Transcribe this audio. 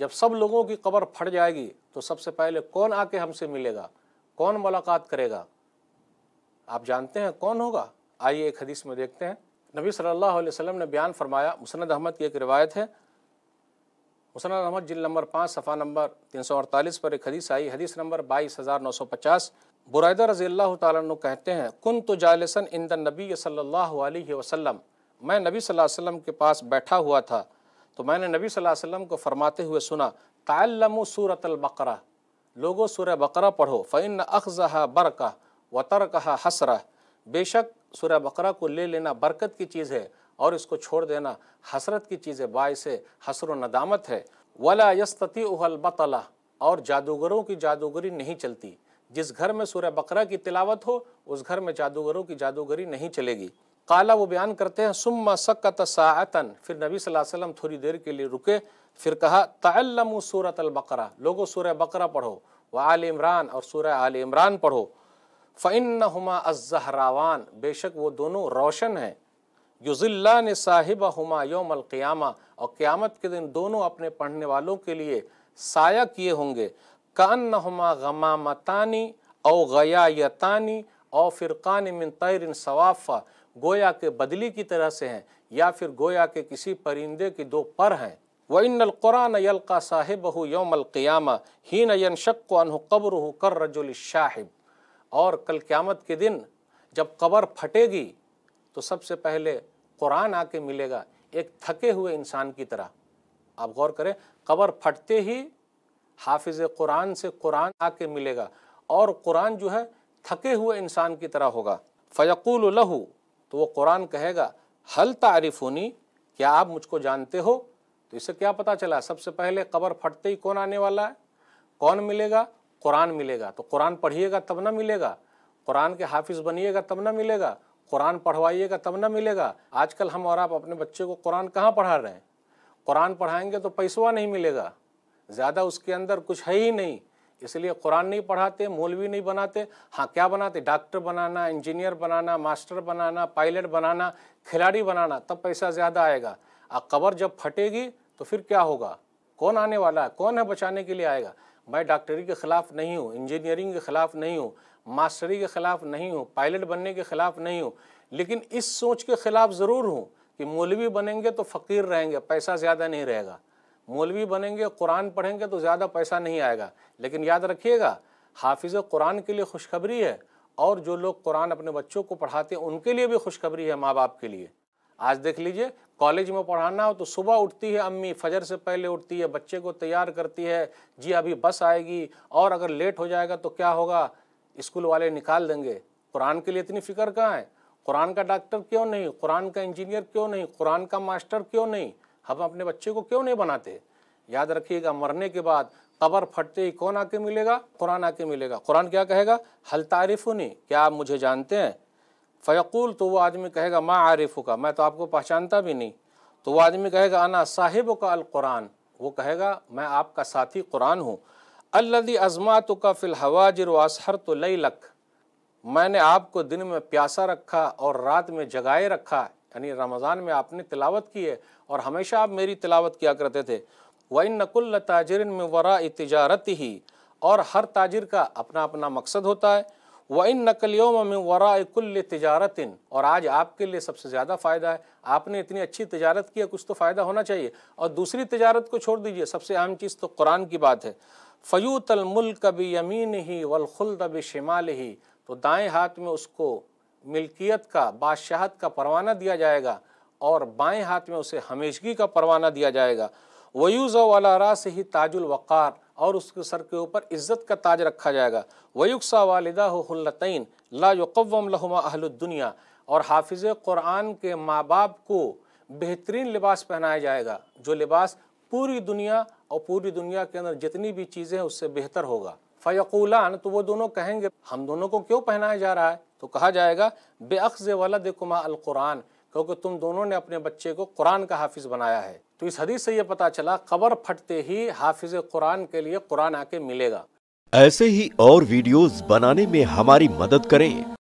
जब सब लोगों की कबर फट जाएगी तो सबसे पहले कौन आके हमसे मिलेगा कौन मुलाकात करेगा आप जानते हैं कौन होगा आइए एक हदीस में देखते हैं नबी सल्लल्लाहु अलैहि वसल्लम ने बयान फरमाया मुसनद अहमद की एक रिवायत है मुसनद अहमद जिल नंबर पाँच सफ़ा नंबर तीन सौ अड़तालीस पर एक हदीस आई हदीस नंबर बाईस हज़ार नौ सौ पचास बुरैदा रजी अल्लाह तु कहते हैं कुन तो जालसन इन द नबी सल्ला वसम मैं नबी वसल्लम के पास बैठा हुआ था तो मैंने नबी सल्लल्लाहु अलैहि वसल्लम को फरमाते हुए सुना तल्लम सूरत बकरा लोगो सूर्य बकरा पढ़ो फ़ैन अखज़हा बरका व तरकहा हसरा बेशक सूर्य बकरा को ले लेना बरकत की चीज़ है और इसको छोड़ देना हसरत की चीज़ है बायस हसर नदामत है वला यस्तती उहल बतला और जादूगरों की जादूगरी नहीं चलती जिस घर में सूर्य बकरा की तिलावत हो उस घर में जादूगरों की जादूगरी नहीं चलेगी काला वो बयान करते हैं सुम्मा सक्कत सातन फिर नबी सल्लल्लाहु अलैहि वसल्लम थोड़ी देर के लिए रुके फिर कहा तल्लम सूरत अलबकरा लोगो सूर्य बकरा पढ़ो व आल इमरान और सूर्य आल इमरान पढ़ो फ़ैन हमा अज़हरावान बेशक वो दोनों रोशन हैं युजिल्ला ने साहिब हमा योम अलक़ियामा और क़्यामत के दिन दोनों अपने पढ़ने वालों के लिए साया किए होंगे कान हमा गमामतानी और गयातानी और फ़िरक़ान मिन तैरिन सवाफ़ा गोया के बदली की तरह से हैं या फिर गोया के किसी परिंदे के दो पर हैं व कुरान यलका साहिब हो यौमलक़ियाम ही नयन शक अनहु कब्र हो कर रजुल शाहिब और कल क़्यामत के दिन जब कबर फटेगी तो सबसे पहले कुरान आके मिलेगा एक थके हुए इंसान की तरह आप गौर करें कबर फटते ही हाफिज़ कुरान से कुरान आके मिलेगा और कुरान जो है थके हुए इंसान की तरह होगा फ़यकूल लहू तो वो कुरान कहेगा हल तारीफोनी क्या आप मुझको जानते हो तो इससे क्या पता चला सबसे पहले कबर फटते ही कौन आने वाला है कौन मिलेगा कुरान मिलेगा तो कुरान पढ़िएगा तब ना मिलेगा कुरान के हाफिज़ बनिएगा तब ना मिलेगा कुरान पढ़वाइएगा तब ना मिलेगा आजकल हम और आप अपने बच्चे को कुरान कहाँ पढ़ा रहे हैं कुरान पढ़ाएंगे तो पैसवा नहीं मिलेगा ज़्यादा उसके अंदर कुछ है ही नहीं इसलिए कुरान नहीं पढ़ाते मौलवी नहीं बनाते हाँ क्या बनाते डॉक्टर बनाना इंजीनियर बनाना मास्टर बनाना पायलट बनाना खिलाड़ी बनाना तब पैसा ज़्यादा आएगा और कबर जब फटेगी तो फिर क्या होगा कौन आने वाला है कौन है बचाने के लिए आएगा मैं डॉक्टरी के ख़िलाफ़ नहीं हूँ इंजीनियरिंग के ख़िलाफ़ नहीं हूँ मास्टरी के ख़िलाफ़ नहीं हूँ पायलट बनने के ख़िलाफ़ नहीं हूँ लेकिन इस सोच के ख़िलाफ़ ज़रूर हूँ कि मौलवी बनेंगे तो फ़कीर रहेंगे पैसा ज़्यादा नहीं रहेगा मौलवी बनेंगे कुरान पढ़ेंगे तो ज़्यादा पैसा नहीं आएगा लेकिन याद रखिएगा हाफिज़ कुरान के लिए खुशखबरी है और जो लोग कुरान अपने बच्चों को पढ़ाते हैं उनके लिए भी खुशखबरी है माँ बाप के लिए आज देख लीजिए कॉलेज में पढ़ाना हो तो सुबह उठती है अम्मी फजर से पहले उठती है बच्चे को तैयार करती है जी अभी बस आएगी और अगर लेट हो जाएगा तो क्या होगा स्कूल वाले निकाल देंगे कुरान के लिए इतनी फ़िक्र कहाँ है कुरान का डॉक्टर क्यों नहीं कुरान का इंजीनियर क्यों नहीं कुरान का मास्टर क्यों नहीं हम अपने बच्चे को क्यों नहीं बनाते याद रखिएगा मरने के बाद कबर फटते ही कौन आके मिलेगा कुरान आके मिलेगा कुरान क्या कहेगा हल नहीं क्या आप मुझे जानते हैं फ़यकूल तो वो आदमी कहेगा माँ आरिफ़ का मैं तो आपको पहचानता भी नहीं तो वो आदमी कहेगा अना साहिब का अलकुरान वो कहेगा मैं आपका साथी कुरान हूँ अल्लदी अजमा तो का जर असहर तो लई लख मैंने आपको दिन में प्यासा रखा और रात में जगाए रखा यानी रमज़ान में आपने तिलावत की है और हमेशा आप मेरी तिलावत किया करते थे इन नकुल ताजर में वरा तजारत ही और हर ताजिर का अपना अपना मकसद होता है व इन नकलियों में वरा कुल तजारत और आज आपके लिए सबसे ज़्यादा फ़ायदा है आपने इतनी अच्छी तजारत की है कुछ तो फ़ायदा होना चाहिए और दूसरी तजारत को छोड़ दीजिए सबसे अहम चीज़ तो कुरान की बात है फ़यूतलमुल्क बी यमीन ही वलखुल्द बी ही तो दाएँ हाथ में उसको मिल्कियत का बादशाहत का परवाना दिया जाएगा और बाएं हाथ में उसे हमेशगी का परवाना दिया जाएगा वयूज़ वाला से ही ताजुल वक़ार और उसके सर के ऊपर इज़्ज़त का ताज रखा जाएगा वयुक्सा वालदा होल्लतन लाकवम लहुमा अहलुद्दुनिया और हाफिज़ क़ुरान के माँ बाप को बेहतरीन लिबास पहनाया जाएगा जो लिबास पूरी दुनिया और पूरी दुनिया के अंदर जितनी भी चीज़ें हैं उससे बेहतर होगा फ़यकूलान तो वो दोनों कहेंगे हम दोनों को क्यों पहनाया जा रहा है तो कहा जाएगा बेअक्ज़ वाला अल अलकुरान क्योंकि तुम दोनों ने अपने बच्चे को कुरान का हाफिज़ बनाया है तो इस हदीस से ये पता चला कबर फटते ही हाफिज़ कुरान के लिए कुरान आके मिलेगा ऐसे ही और वीडियोस बनाने में हमारी मदद करें